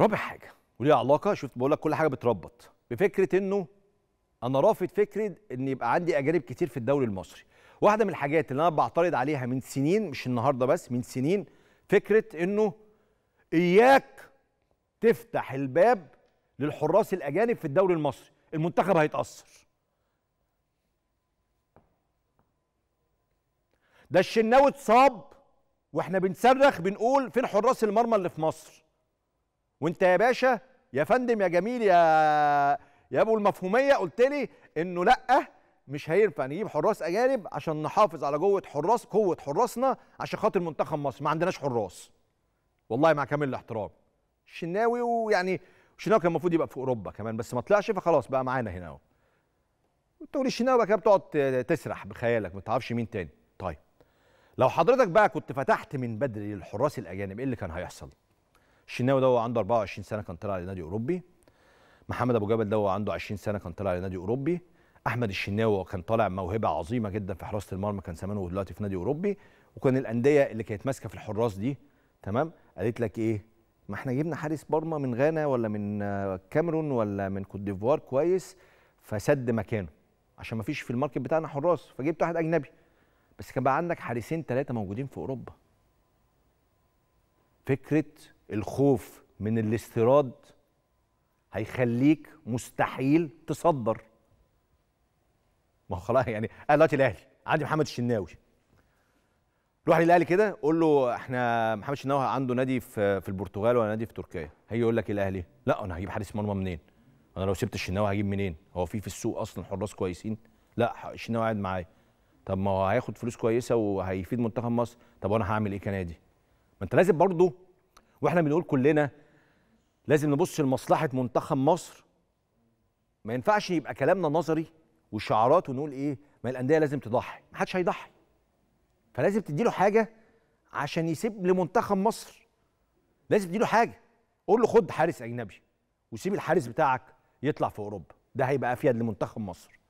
رابع حاجه وليها علاقه شفت بقول لك كل حاجه بتربط بفكره انه انا رافض فكره ان يبقى عندي اجانب كتير في الدوري المصري واحده من الحاجات اللي انا بعترض عليها من سنين مش النهارده بس من سنين فكره انه اياك تفتح الباب للحراس الاجانب في الدوري المصري المنتخب هيتاثر ده الشناوي اتصاب واحنا بنصرخ بنقول فين حراس المرمى اللي في مصر وانت يا باشا يا فندم يا جميل يا يا ابو المفهوميه قلت لي انه لا مش هينفع نجيب حراس اجانب عشان نحافظ على قوه حراس قوه حراسنا عشان خاطر منتخب مصر ما عندناش حراس والله مع كامل الاحترام الشناوي ويعني الشناوي كان المفروض يبقى في اوروبا كمان بس ما طلعش فخلاص بقى معانا هنا اهو تقول الشناوي بقى كده بتقعد تسرح بخيالك ما تعرفش مين تاني طيب لو حضرتك بقى كنت فتحت من بدري للحراس الاجانب ايه اللي كان هيحصل الشناوي ده عنده 24 سنه كان طلع لنادي اوروبي محمد ابو جبل ده عنده 20 سنه كان طلع لنادي اوروبي احمد الشناوي كان طالع موهبه عظيمه جدا في حراسه المرمى كان زمانه دلوقتي في نادي اوروبي وكان الانديه اللي كانت ماسكه في الحراس دي تمام قالت لك ايه ما احنا جبنا حارس مرمى من غانا ولا من الكاميرون ولا من كوت ديفوار كويس فسد مكانه عشان ما فيش في الماركت بتاعنا حراس فجبت واحد اجنبي بس كان بقى عندك حارسين ثلاثه موجودين في اوروبا فكره الخوف من الاستيراد هيخليك مستحيل تصدر ما هو خلاص يعني انا دلوقتي الاهلي عندي محمد الشناوي روح للاهلي كده قول له احنا محمد الشناوي عنده نادي في في البرتغال ولا نادي في تركيا هيجي يقول لك الاهلي لا انا هجيب حارس مرمى منين انا لو سبت الشناوي هجيب منين هو في في السوق اصلا حراس كويسين لا الشناوي قاعد معايا طب ما هو هياخد فلوس كويسه وهيفيد منتخب مصر طب وانا هعمل ايه كنادي ما انت لازم برضه واحنا بنقول كلنا لازم نبص لمصلحه منتخب مصر ما ينفعش يبقى كلامنا نظري وشعارات ونقول ايه ما الانديه لازم تضحي ما حدش هيضحي فلازم تدي له حاجه عشان يسيب لمنتخب مصر لازم تدي له حاجه قول له خد حارس اجنبي وسيب الحارس بتاعك يطلع في اوروبا ده هيبقى افيد لمنتخب مصر